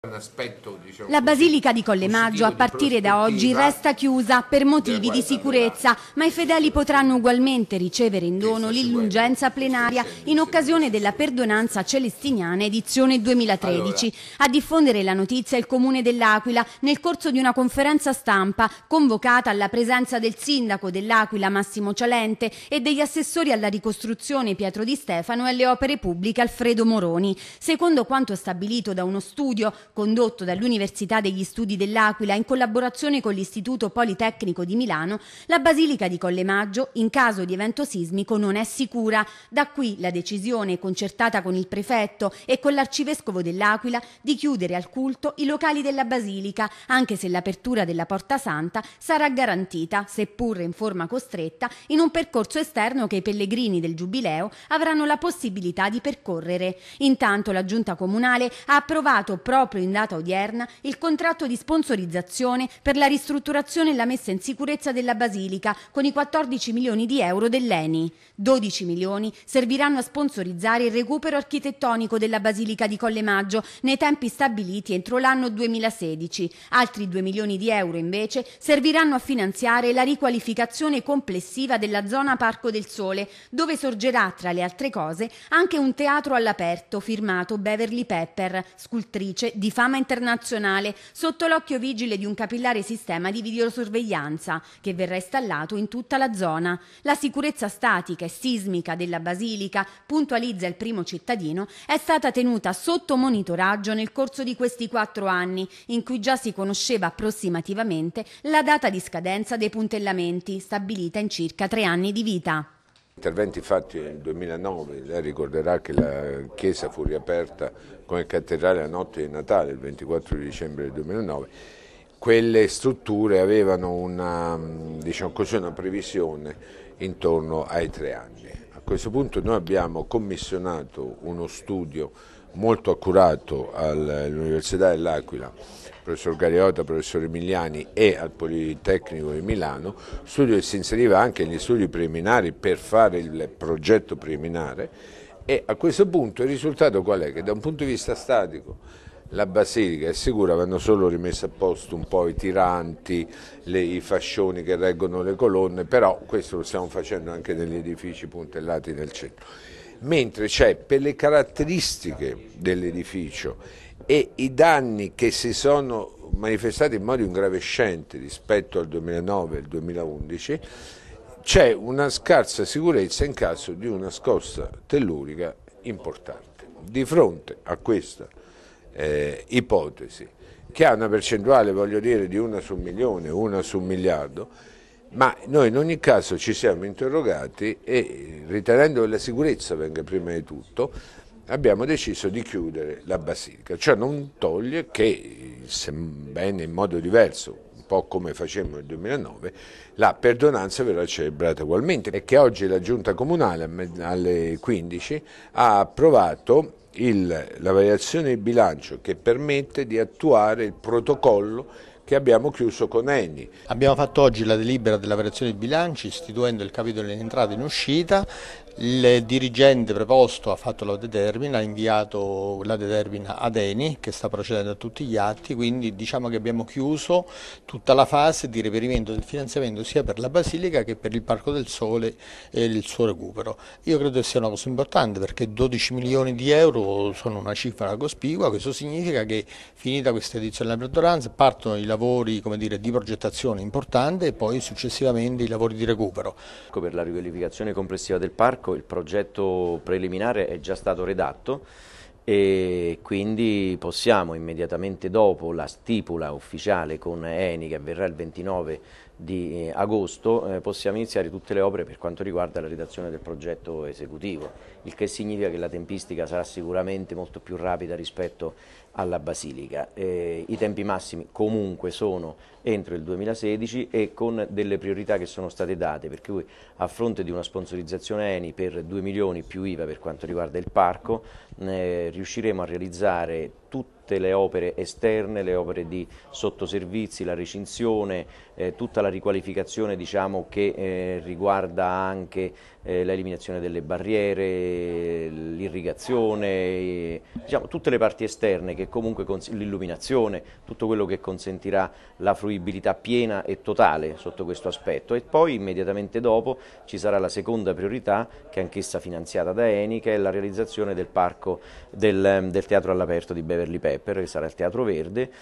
Diciamo, la Basilica di Collemaggio a partire da oggi resta chiusa per motivi di sicurezza, ma i fedeli potranno ugualmente ricevere in dono l'indulgenza plenaria in occasione della perdonanza celestiniana edizione 2013. A diffondere la notizia il Comune dell'Aquila nel corso di una conferenza stampa convocata alla presenza del sindaco dell'Aquila Massimo Cialente e degli assessori alla ricostruzione Pietro Di Stefano e alle opere pubbliche Alfredo Moroni. Secondo quanto stabilito da uno studio condotto dall'Università degli Studi dell'Aquila in collaborazione con l'Istituto Politecnico di Milano, la Basilica di Collemaggio in caso di evento sismico non è sicura. Da qui la decisione concertata con il prefetto e con l'arcivescovo dell'Aquila di chiudere al culto i locali della Basilica, anche se l'apertura della Porta Santa sarà garantita, seppur in forma costretta, in un percorso esterno che i pellegrini del Giubileo avranno la possibilità di percorrere. Intanto la Giunta Comunale ha approvato proprio in in data odierna il contratto di sponsorizzazione per la ristrutturazione e la messa in sicurezza della Basilica con i 14 milioni di euro dell'ENI. 12 milioni serviranno a sponsorizzare il recupero architettonico della Basilica di Colle Maggio nei tempi stabiliti entro l'anno 2016. Altri 2 milioni di euro invece serviranno a finanziare la riqualificazione complessiva della zona Parco del Sole, dove sorgerà tra le altre cose anche un teatro all'aperto firmato Beverly Pepper, scultrice di di fama internazionale sotto l'occhio vigile di un capillare sistema di videosorveglianza che verrà installato in tutta la zona. La sicurezza statica e sismica della basilica, puntualizza il primo cittadino, è stata tenuta sotto monitoraggio nel corso di questi quattro anni, in cui già si conosceva approssimativamente la data di scadenza dei puntellamenti, stabilita in circa tre anni di vita. Interventi fatti nel 2009, lei ricorderà che la chiesa fu riaperta come cattedrale la notte di Natale, il 24 di dicembre del 2009, quelle strutture avevano una, diciamo così, una previsione intorno ai tre anni. A questo punto noi abbiamo commissionato uno studio molto accurato all'Università dell'Aquila, professor Gariota, professor Emiliani e al Politecnico di Milano, studio che si inseriva anche negli studi preliminari per fare il progetto preliminare e a questo punto il risultato qual è? Che da un punto di vista statico la Basilica è sicura, vanno solo rimesse a posto un po' i tiranti, le, i fascioni che reggono le colonne, però questo lo stiamo facendo anche negli edifici puntellati nel centro mentre c'è per le caratteristiche dell'edificio e i danni che si sono manifestati in modo ingravescente rispetto al 2009 e al 2011 c'è una scarsa sicurezza in caso di una scossa tellurica importante. Di fronte a questa eh, ipotesi, che ha una percentuale voglio dire di una su un milione, una su un miliardo, ma noi in ogni caso ci siamo interrogati e ritenendo che la sicurezza venga prima di tutto, abbiamo deciso di chiudere la basilica, cioè non toglie che, sebbene in modo diverso, un po' come facemmo nel 2009, la perdonanza verrà celebrata ugualmente e che oggi la giunta comunale alle 15 ha approvato il, la variazione di bilancio che permette di attuare il protocollo che abbiamo chiuso con Eni. Abbiamo fatto oggi la delibera della variazione di bilanci istituendo il capitolo in entrata e in uscita il dirigente preposto ha fatto la determina, ha inviato la determina ad Eni che sta procedendo a tutti gli atti, quindi diciamo che abbiamo chiuso tutta la fase di reperimento del finanziamento sia per la Basilica che per il Parco del Sole e il suo recupero. Io credo che sia una cosa importante perché 12 milioni di euro sono una cifra cospicua, questo significa che finita questa edizione della maggioranza partono i lavori dire, di progettazione importante e poi successivamente i lavori di recupero. Per la riqualificazione complessiva del parco Ecco, il progetto preliminare è già stato redatto e quindi possiamo immediatamente dopo la stipula ufficiale con Eni che avverrà il 29 di eh, agosto eh, possiamo iniziare tutte le opere per quanto riguarda la redazione del progetto esecutivo, il che significa che la tempistica sarà sicuramente molto più rapida rispetto alla Basilica. Eh, I tempi massimi comunque sono entro il 2016 e con delle priorità che sono state date, per cui a fronte di una sponsorizzazione ENI per 2 milioni più IVA per quanto riguarda il parco, eh, riusciremo a realizzare tutti tutte le opere esterne, le opere di sottoservizi, la recinzione, eh, tutta la riqualificazione diciamo, che eh, riguarda anche eh, l'eliminazione delle barriere, l'irrigazione, eh, diciamo, tutte le parti esterne, che comunque l'illuminazione, tutto quello che consentirà la fruibilità piena e totale sotto questo aspetto. E poi immediatamente dopo ci sarà la seconda priorità, che è anch'essa finanziata da Eni, che è la realizzazione del parco del, del teatro all'aperto di Beverly Pepper. Pepper, che sarà il Teatro Verde,